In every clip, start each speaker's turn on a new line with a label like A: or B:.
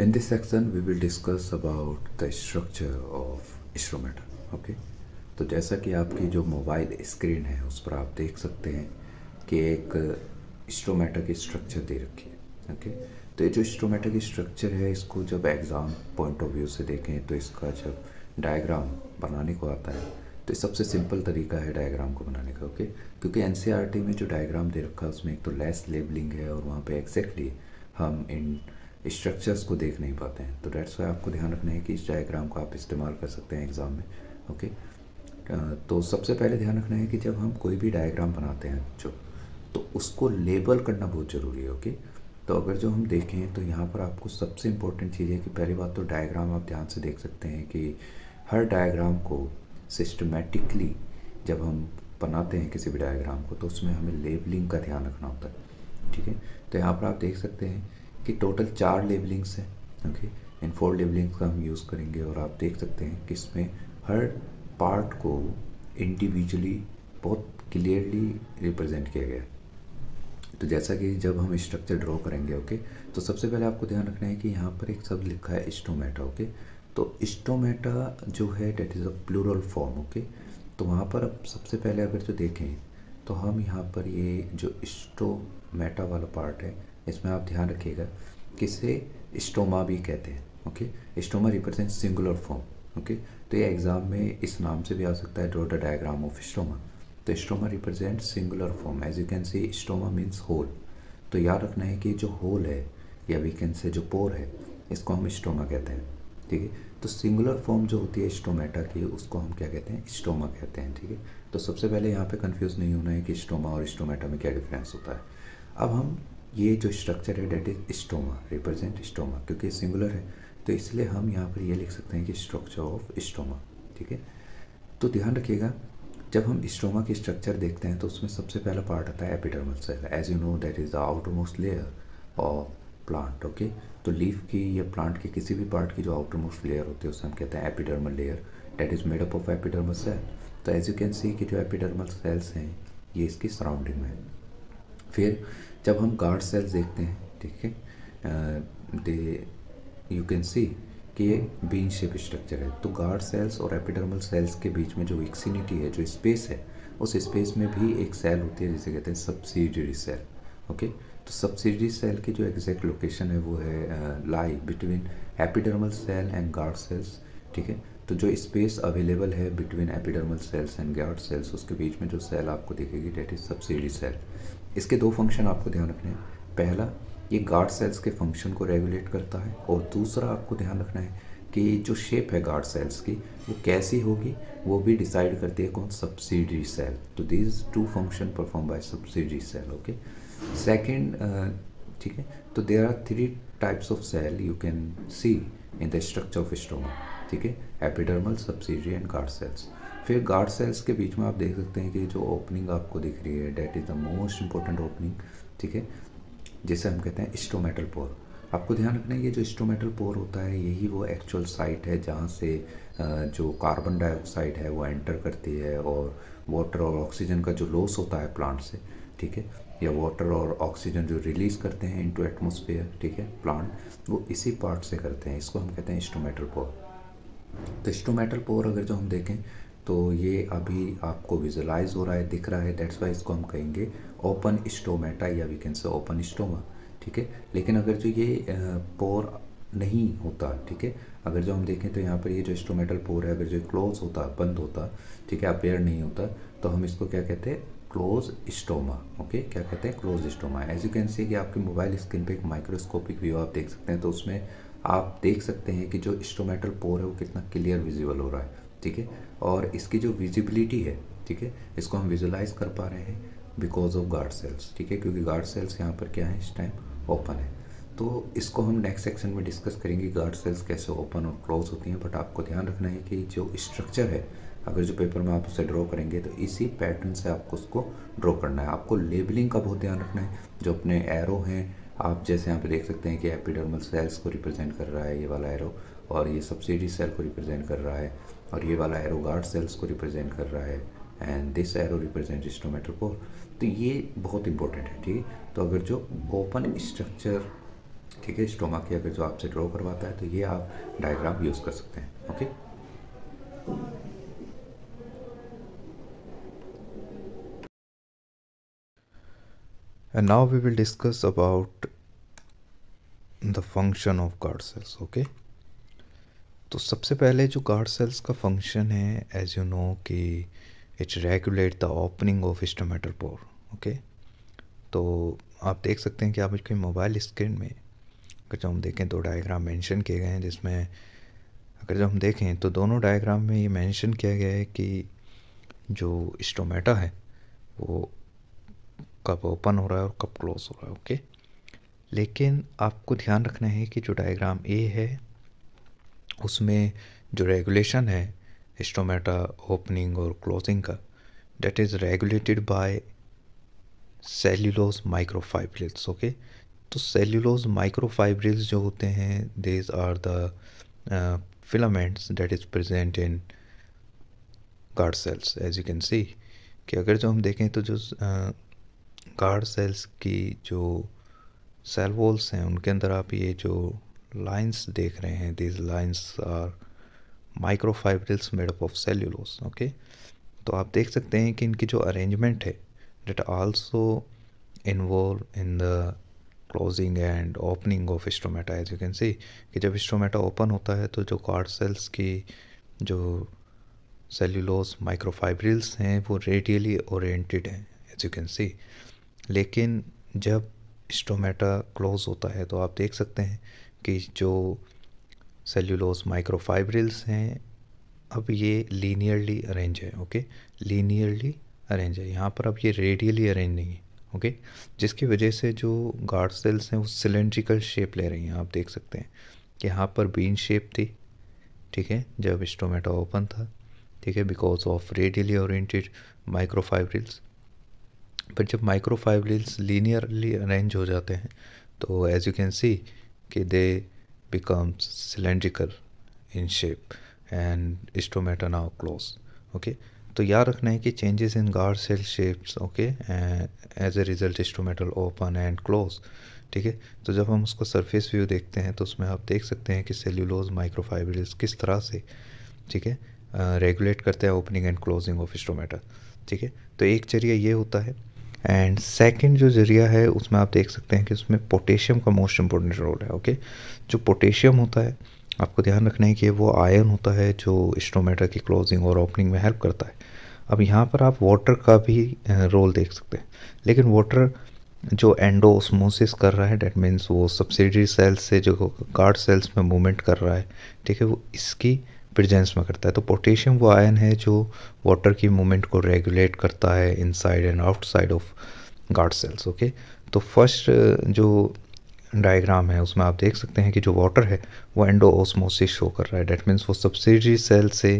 A: In this section, we will discuss about the structure of instrument. Okay. तो जैसा कि आपकी जो मोबाइल स्क्रीन है उस पर आप देख सकते हैं कि एक इंस्ट्रोमेटा की स्ट्रक्चर दे रखी है ओके तो ये जो इंस्ट्रोमेटा की स्ट्रक्चर है इसको जब एग्ज़ाम पॉइंट ऑफ व्यू से देखें तो इसका जब डायग्राम बनाने को आता है तो सबसे सिंपल तरीका है डायग्राम को बनाने का ओके क्योंकि एन e में जो डायग्राम दे रखा है उसमें एक तो लेस लेबलिंग है और वहाँ पर एग्जैक्टली हम इन स्ट्रक्चर्स को देख नहीं पाते हैं तो डेट्स वाई आपको ध्यान रखना है कि इस डायग्राम को आप इस्तेमाल कर सकते हैं एग्ज़ाम में ओके तो सबसे पहले ध्यान रखना है कि जब हम कोई भी डायग्राम बनाते हैं जो तो उसको लेबल करना बहुत ज़रूरी है ओके तो अगर जो हम देखें तो यहाँ पर आपको सबसे इम्पोर्टेंट चीज़ है कि पहली बात तो डायग्राम आप ध्यान से देख सकते हैं कि हर डायग्राम को सिस्टमेटिकली जब हम बनाते हैं किसी भी डायग्राम को तो उसमें हमें लेबलिंग का ध्यान रखना होता है ठीक है तो यहाँ पर आप देख सकते हैं कि टोटल चार लेबलिंग्स हैं ओके इन फोर लेबलिंग्स का हम यूज़ करेंगे और आप देख सकते हैं कि इसमें हर पार्ट को इंडिविजुअली बहुत क्लियरली रिप्रेजेंट किया गया है तो जैसा कि जब हम स्ट्रक्चर ड्रॉ करेंगे ओके तो सबसे पहले आपको ध्यान रखना है कि यहाँ पर एक शब्द लिखा है स्टोमेटा ओके तो स्टोमेटा जो है that is a plural form okay तो वहाँ पर अब सबसे पहले अगर जो देखें तो हम यहाँ पर ये जो स्टोमेटा वाला पार्ट है इसमें आप ध्यान रखिएगा किसे स्टोमा भी कहते हैं okay stoma represent singular form okay तो ये एग्ज़ाम में इस नाम से भी आ सकता है डोटा डायग्राम ऑफ स्टोमा तो stoma represent singular form as you can see stoma means hole तो याद रखना है कि जो होल है या वी कैन से जो पोर है इसको हम स्टोमा कहते हैं ठीक है तो सिंगुलर फॉर्म जो होती है स्टोमेटा की उसको हम क्या कहते हैं स्टोमा कहते हैं ठीक है तो सबसे पहले यहाँ पे कंफ्यूज नहीं होना है कि स्टोमा और स्टोमेटा में क्या डिफरेंस होता है अब हम ये जो स्ट्रक्चर है that is stoma represent stoma क्योंकि सिंगुलर है तो इसलिए हम यहाँ पर ये लिख सकते हैं कि स्ट्रक्चर ऑफ स्टोमा ठीक है तो ध्यान रखिएगा जब हम स्टोमा की स्ट्रक्चर देखते हैं तो उसमें सबसे पहला पार्ट आता है epidermal cell as you know that is the outermost layer of plant okay तो लीफ की या प्लांट के किसी भी पार्ट की जो आउटर मोस्ट लेयर होती है उसे हम कहते हैं epidermal layer that is made up of epidermal cell तो एज यू कैन सी कि जो एपिडर्मल सेल्स हैं ये इसकी सराउंडिंग में है फिर जब हम गार्ड सेल्स देखते हैं ठीक है दे यू कैन सी कि ये बीन शेप स्ट्रक्चर है तो गार्ड सेल्स और एपिडर्मल सेल्स के बीच में जो एक्सिनिटी है जो स्पेस है उस स्पेस में भी एक सेल होती है जिसे कहते हैं सब्सिडरी सेल ओके तो सब्सिडरी सेल की जो एग्जैक्ट लोकेशन है वो है lie between epidermal cell and guard cells ठीक है तो जो स्पेस अवेलेबल है between epidermal cells and guard cells उसके बीच में जो सेल आपको दिखेगी डेट इज सब्सिडी सेल इसके दो फंक्शन आपको ध्यान रखने हैं पहला ये गार्ड सेल्स के फंक्शन को रेगुलेट करता है और दूसरा आपको ध्यान रखना है कि जो शेप है गार्ड सेल्स की वो कैसी होगी वो भी डिसाइड करती है कौन सब्सिडी सेल तो these two function perform by subsidy cell okay second ठीक है तो there are three types of cell you can see in the structure of stoma ठीक है epidermal subsidy and guard cells फिर गार्ड सेल्स के बीच में आप देख सकते हैं कि जो ओपनिंग आपको दिख रही है that is the most important opening ठीक है जिसे हम कहते हैं स्टोमेटल पोर आपको ध्यान रखना है ये जो स्टोमेटल पोर होता है यही वो एक्चुअल साइट है जहाँ से जो कार्बन डाइऑक्साइड है वो एंटर करती है और वाटर और ऑक्सीजन का जो लॉस होता है प्लांट से ठीक है या वाटर और ऑक्सीजन जो रिलीज़ करते हैं इनटू एटमॉस्फेयर ठीक है प्लांट वो इसी पार्ट से करते हैं इसको हम कहते हैं स्टोमेटल पोर तो मेटल पोर अगर जो हम देखें तो ये अभी आपको विजुलाइज हो रहा है दिख रहा है डेट्स वाई इसको हम कहेंगे ओपन स्टोमेटा या we can say open stoma ठीक है लेकिन अगर जो ये पोर नहीं होता ठीक है अगर जो हम देखें तो यहाँ पर ये जो स्टोमेटल पोर है अगर जो क्लोज होता बंद होता ठीक है अपेयर नहीं होता तो हम इसको क्या कहते हैं क्लोज स्टोमा ओके क्या कहते हैं close stoma as you can see कि आपके मोबाइल स्क्रीन पे एक माइक्रोस्कोपिक व्यू आप देख सकते हैं तो उसमें आप देख सकते हैं कि जो स्टोमेटल पोर है वो कितना क्लियर विजिबल हो रहा है ठीक है और इसकी जो विजिबिलिटी है ठीक है इसको हम विजुलाइज कर पा रहे हैं बिकॉज ऑफ गार्ड सेल्स ठीक है क्योंकि गार्ड सेल्स यहाँ पर क्या है इस टाइम ओपन है तो इसको हम नेक्स्ट सेक्शन में डिस्कस करेंगे गार्ड सेल्स कैसे ओपन और क्लोज होती हैं बट आपको ध्यान रखना है कि जो स्ट्रक्चर है अगर जो पेपर में आप उसे ड्रॉ करेंगे तो इसी पैटर्न से आपको उसको ड्रॉ करना है आपको लेबलिंग का बहुत ध्यान रखना है जो अपने एरो हैं आप जैसे यहाँ पे देख सकते हैं कि एपिडर्मल सेल्स को रिप्रेजेंट कर रहा है ये वाला एरो और ये सब्सिडी सेल को रिप्रेजेंट कर रहा है और ये वाला एरो गार्ड सेल्स को रिप्रेजेंट कर रहा है and this arrow represent stomata को तो ये बहुत इंपॉर्टेंट है ठीक है तो अगर जो ओपन स्ट्रक्चर ठीक है स्टोमा की अगर जो आपसे ड्रॉ करवाता है तो ये आप डायग्राम यूज़ कर सकते हैं okay and now we will discuss about the function of guard cells okay तो सबसे पहले जो गार्ड सेल्स का फंक्शन है एज यू नो कि it's regulate the opening of stomata pore okay तो आप देख सकते हैं कि आप इसके मोबाइल स्क्रीन में अगर जो हम देखें तो डायग्राम मेंशन किए गए हैं जिसमें अगर जो हम देखें तो दोनों डायग्राम में ये मेंशन किया गया है कि जो स्टोमेटा है वो कब ओपन हो रहा है और कब क्लोज़ हो रहा है ओके लेकिन आपको ध्यान रखना है कि जो डायग्राम ए है उसमें जो रेगुलेशन है हिस्टोमेटा ओपनिंग और क्लोजिंग का that is regulated by cellulose microfibrils okay तो सेल्यूलोज माइक्रोफाइब्रिल्स जो होते हैं these are the filaments that is present in guard cells as you can see कि अगर जो हम देखें तो जो uh, गार्ड सेल्स की जो सेल वॉल्स हैं उनके अंदर आप ये जो लाइंस देख रहे हैं these lines are microfibrils up of cellulose okay तो आप देख सकते हैं कि इनकी जो अरेंजमेंट है that also involve in the closing and opening of stomata as you can see कि जब स्टोमेटा ओपन होता है तो जो कार्ड सेल्स की जो सेल्यूलोस माइक्रोफाइब्रिल्स हैं वो रेडियली ओरिएंटेड हैं एज यू कैन सी लेकिन जब स्टोमेटा क्लोज होता है तो आप देख सकते हैं कि जो सेल्यूलोज माइक्रोफाइब्रिल्स हैं अब ये लीनियरली अरेंज है ओके लीनियरली अरेंज है यहाँ पर अब ये रेडियली अरेंज नहीं है ओके जिसकी वजह से जो गार्ड सेल्स हैं वो सिलेंड्रिकल शेप ले रही हैं आप देख सकते हैं कि यहाँ पर बीन शेप थी ठीक है जब स्टोमेटा ओपन था ठीक है because of radially oriented microfibrils पर जब माइक्रो फाइब्रिल्स लीनियरली अरेंज हो जाते हैं तो एज यू कैन सी कि they become cylindrical in shape and stomata now close okay तो याद रखना है कि changes in guard cell shapes okay as a result stomatal open and close ठीक है तो जब हम उसको सरफेस व्यू देखते हैं तो उसमें आप देख सकते हैं कि सेल्यूलोज माइक्रोफाइब्रिल्स किस तरह से ठीक है रेगुलेट करते हैं opening and closing of stomata ठीक है तो एक चरिया ये होता है एंड सेकंड जो ज़रिया है उसमें आप देख सकते हैं कि उसमें पोटेशियम का मोस्ट इम्पोर्टेंट रोल है ओके जो पोटेशियम होता है आपको ध्यान रखना है कि वो आयन होता है जो स्टोमेटा की क्लोजिंग और ओपनिंग में हेल्प करता है अब यहाँ पर आप वाटर का भी रोल देख सकते हैं लेकिन वाटर जो एंडोस्मोसिस कर रहा है डेट मीन्स वो सब्सिडरी सेल्स से जो गार्ड सेल्स में मूवमेंट कर रहा है ठीक है वो इसकी प्रजेंस में करता है तो पोटेशियम वो आयन है जो वाटर की मूवमेंट को रेगुलेट करता है inside and outside of guard cells okay तो फर्स्ट uh, जो डायग्राम है उसमें आप देख सकते हैं कि जो वाटर है वो एंडो ओस्मोसिस शो कर रहा है डेट मीन्स वो सब्सिडरी सेल से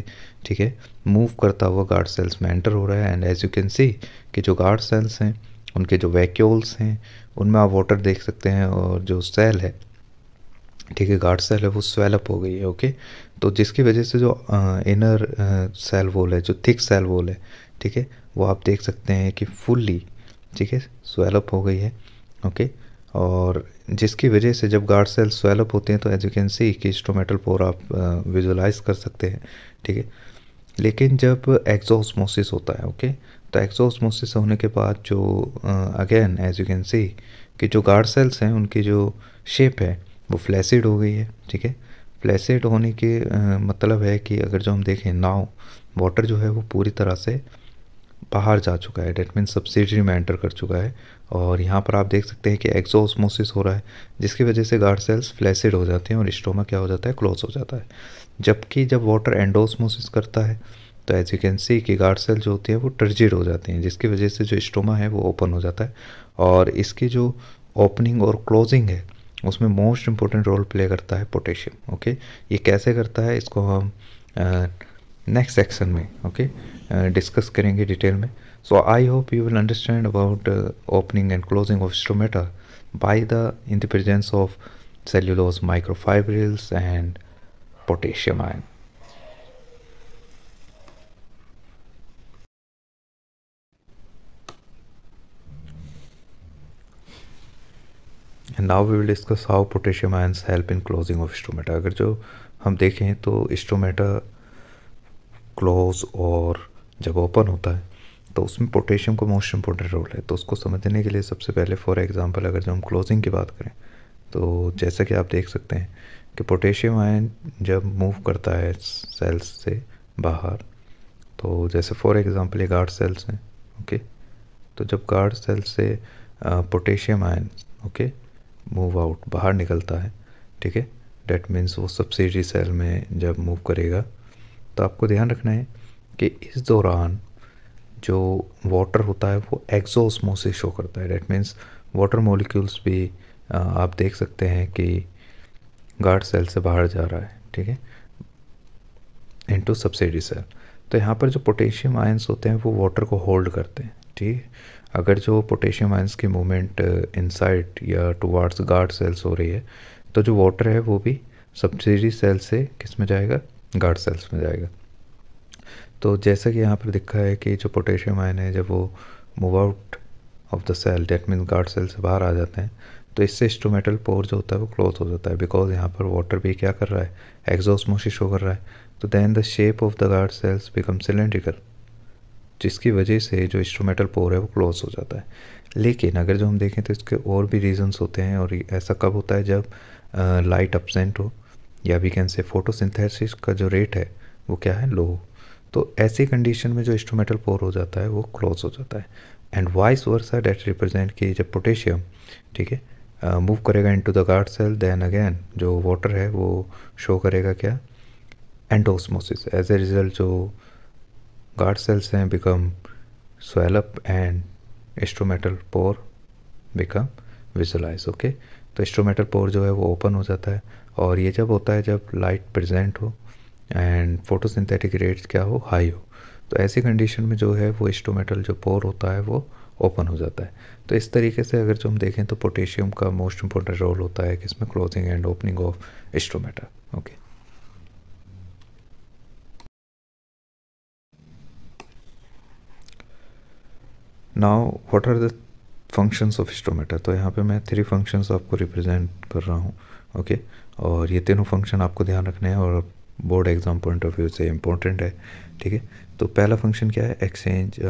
A: ठीक है मूव करता हुआ गार्ड सेल्स में एंटर हो रहा है and as you can see कि जो गार्ड सेल्स हैं उनके जो वैक्यूल्स हैं उनमें आप वाटर देख सकते हैं और जो सेल है ठीक है गार्ड सेल है वो स्वेलअप हो गई है ओके तो जिसकी वजह से जो इनर सेल वॉल है जो थिक सेल वॉल है ठीक है वो आप देख सकते हैं कि फुल्ली ठीक है स्वेलअप हो गई है ओके और जिसकी वजह से जब गार्ड सेल स्वेलअप होते हैं तो एज यू कैन सी कि स्टोमेटल पोर आप विजुलाइज कर सकते हैं ठीक है लेकिन जब एक्जोसमोसिस होता है ओके तो एक्जोसमोसिस होने के बाद जो again as you can see कि जो गार्ड सेल्स हैं उनकी जो शेप है वो फ्लैसिड हो गई है ठीक है फ्लैसिड होने के आ, मतलब है कि अगर जो हम देखें नाव वाटर जो है वो पूरी तरह से बाहर जा चुका है डेट मीन सब्सिडरी में एंटर कर चुका है और यहाँ पर आप देख सकते हैं कि एक्सोसमोसिस हो रहा है जिसकी वजह से गार्ड सेल्स फ्लैसिड हो जाते हैं और स्टोमा क्या हो जाता है क्लोज हो जाता है जबकि जब वाटर एंडोसमोसिस करता है तो एज यू कैन सी कि गार्ड सेल जो होती है वो टर्जिड हो जाती हैं जिसकी वजह से जो स्टोमा है वो ओपन हो जाता है और इसकी जो ओपनिंग और क्लोजिंग है उसमें मोस्ट इम्पोर्टेंट रोल प्ले करता है पोटेशियम ओके ये कैसे करता है इसको हम नेक्स्ट सेक्शन में ओके डिस्कस करेंगे डिटेल में so I hope you will understand about opening and closing of stomata by the in the presence of cellulose microfibrils and potassium ion and now we will discuss how potassium ions help in closing of stomata अगर जो हम देखें तो stomata close और जब open होता है तो उसमें पोटेशियम का मोस्ट इम्पोर्टेंट रोल है तो उसको समझने के लिए सबसे पहले फॉर एग्ज़ाम्पल अगर जो हम क्लोजिंग की बात करें तो जैसा कि आप देख सकते हैं कि पोटेशियम आयन जब मूव करता है सेल्स से बाहर तो जैसे फॉर एग्ज़ाम्पल ये गार्ड सेल्स हैं ओके तो जब गार्ड सेल्स से potassium ion okay move out बाहर निकलता है ठीक है डेट मीन्स वो सब्सिडी सेल में जब मूव करेगा तो आपको ध्यान रखना है कि इस दौरान जो वाटर होता है वो एक्जोसमोसिस शो करता है डेट मीन्स वाटर मोलिक्यूल्स भी आप देख सकते हैं कि गार्ड सेल से बाहर जा रहा है ठीक है इनटू सब्सिडी सेल तो यहाँ पर जो पोटेशियम आयंस होते हैं वो वाटर को होल्ड करते हैं ठीक है अगर जो पोटेशियम आयंस की मूवमेंट इनसाइड uh, या टुवार्ड्स गार्ड सेल्स हो रही है तो जो वाटर है वो भी सब्सिडी सेल से किस में जाएगा गार्ड सेल्स में जाएगा तो जैसा कि यहाँ पर दिखा है कि जो पोटेशियम आयन है जब वो move out of the cell that mean guard cell से बाहर आ जाते हैं तो इससे स्टोमेटल पोर जो होता है वो क्लोज हो जाता है बिकॉज यहाँ पर वाटर भी क्या कर रहा है मोशिश शो कर रहा है तो then the shape of the guard cells become cylindrical जिसकी वजह से जो इंस्ट्रोमेटल पोर है वो क्लोज हो जाता है लेकिन अगर जो हम देखें तो इसके और भी रीजंस होते हैं और ऐसा कब होता है जब लाइट अपसेंट हो या वी कैन से फोटोसिंथेसिस का जो रेट है वो क्या है लो तो ऐसी कंडीशन में जो इंस्ट्रोमेटल पोर हो जाता है वो क्लोज हो जाता है and vice versa that represent की जब पोटेशियम ठीक है मूव करेगा into the guard cell then again जो वाटर है वो शो करेगा क्या एंडोसमोसिस एज ए रिज़ल्ट जो guard cells then become swell up and stomatal pore become visualize okay तो एस्ट्रोमेटल पोर जो है वो ओपन हो जाता है और ये जब होता है जब लाइट प्रजेंट हो एंड सिंथेटिक रेट क्या हो हाई हो तो ऐसी कंडीशन में जो है वो एस्ट्रोमेटल जो पोर होता है वो ओपन हो जाता है तो इस तरीके से अगर जो हम देखें तो पोटेशियम का मोस्ट इंपॉर्टेंट रोल होता है कि इसमें closing and opening of stomata okay now what are the functions of stomata तो यहाँ पे मैं थ्री फंक्शंस आपको रिप्रेजेंट कर रहा हूँ ओके okay? और ये तीनों फंक्शन आपको ध्यान रखने हैं और board exam point of view से इम्पोर्टेंट है ठीक है तो पहला फंक्शन क्या है एक्सचेंज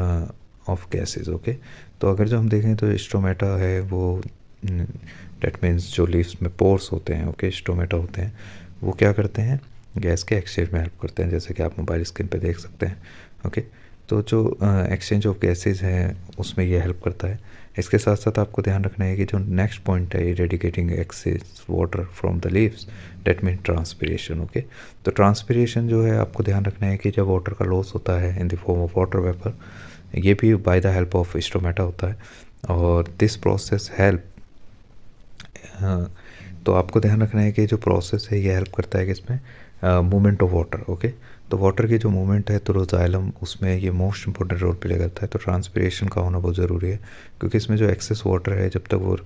A: ऑफ गैसेज़ ओके तो अगर जो हम देखें तो स्टोमेटा है वो डेट मीन्स जो लीव्स में पोर्स होते हैं ओके okay, स्टोमेटा होते हैं वो क्या करते हैं गैस के एक्सचेंज में हेल्प करते हैं जैसे कि आप मोबाइल स्क्रीन पे देख सकते हैं ओके okay? तो जो एक्सचेंज ऑफ गैसेज है उसमें ये हेल्प करता है इसके साथ साथ आपको ध्यान रखना है कि जो नेक्स्ट पॉइंट है eradicating excess water from the leaves that mean transpiration okay तो ट्रांसपीरेशन जो है आपको ध्यान रखना है कि जब वाटर का लॉस होता है in the form of water vapour ये भी by the help of stomata होता है और दिस प्रोसेस हेल्प तो आपको ध्यान रखना है कि जो प्रोसेस है ये हेल्प करता है कि इसमें मूवमेंट ऑफ वाटर ओके तो वाटर की जो मूवमेंट है तो रोजाइलम उसमें ये मोस्ट इंपॉर्टेंट रोल प्ले करता है तो ट्रांसपेरेशन का होना बहुत ज़रूरी है क्योंकि इसमें जो एक्सेस वाटर है जब तक वो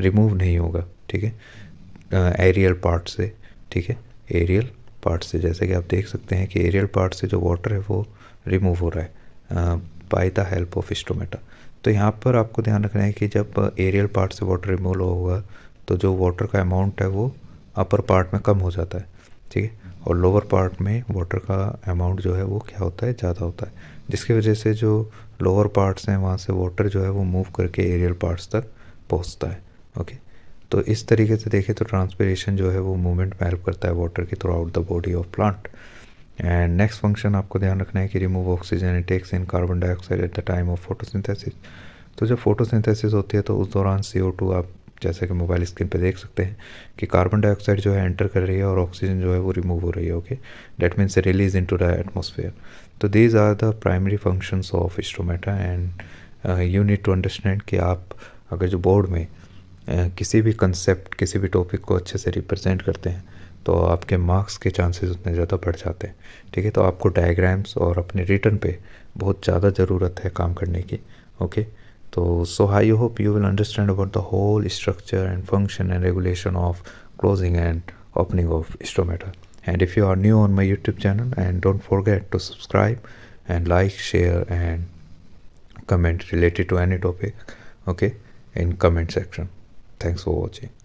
A: रिमूव नहीं होगा ठीक है एरियल पार्ट से ठीक है एरियल पार्ट से जैसे कि आप देख सकते हैं कि एरियल पार्ट से जो वाटर है वो रिमूव हो रहा है by the help of stomata तो यहाँ पर आपको ध्यान रखना है कि जब एरियल पार्ट से वाटर रिमूव होगा तो जो वाटर का अमाउंट है वो अपर पार्ट में कम हो जाता है ठीक है और लोअर पार्ट में वाटर का अमाउंट जो है वो क्या होता है ज़्यादा होता है जिसकी वजह से जो लोअर पार्ट्स हैं वहाँ से वाटर जो है वो मूव करके एरियल पार्ट्स तक पहुँचता है ओके तो इस तरीके से देखें तो ट्रांसपेरेशन जो है वो मूवमेंट में हेल्प करता है वाटर की throughout the body of plant and next function आपको ध्यान रखना है कि remove oxygen and takes in carbon dioxide at the time of photosynthesis तो जब फोटोसिंथेसिस होती है तो उस दौरान सी आप जैसा कि मोबाइल स्क्रीन पे देख सकते हैं कि कार्बन डाइऑक्साइड जो है एंटर कर रही है और ऑक्सीजन जो है वो रिमूव हो रही है okay that means release into the atmosphere तो these are the primary functions of stomata and you need to understand कि आप अगर जो बोर्ड में uh, किसी भी कंसेप्ट किसी भी टॉपिक को अच्छे से रिप्रेजेंट करते हैं तो आपके मार्क्स के चांसेस उतने ज़्यादा बढ़ जाते हैं ठीक है तो आपको डायग्राम्स और अपने रिटर्न पे बहुत ज़्यादा ज़रूरत है काम करने की okay okay? so, so I hope you will understand about the whole structure and function and regulation of closing and opening of stomata. And if you are new on my YouTube channel and don't forget to subscribe and like, share and comment related to any topic okay in comment section. Thanks for watching.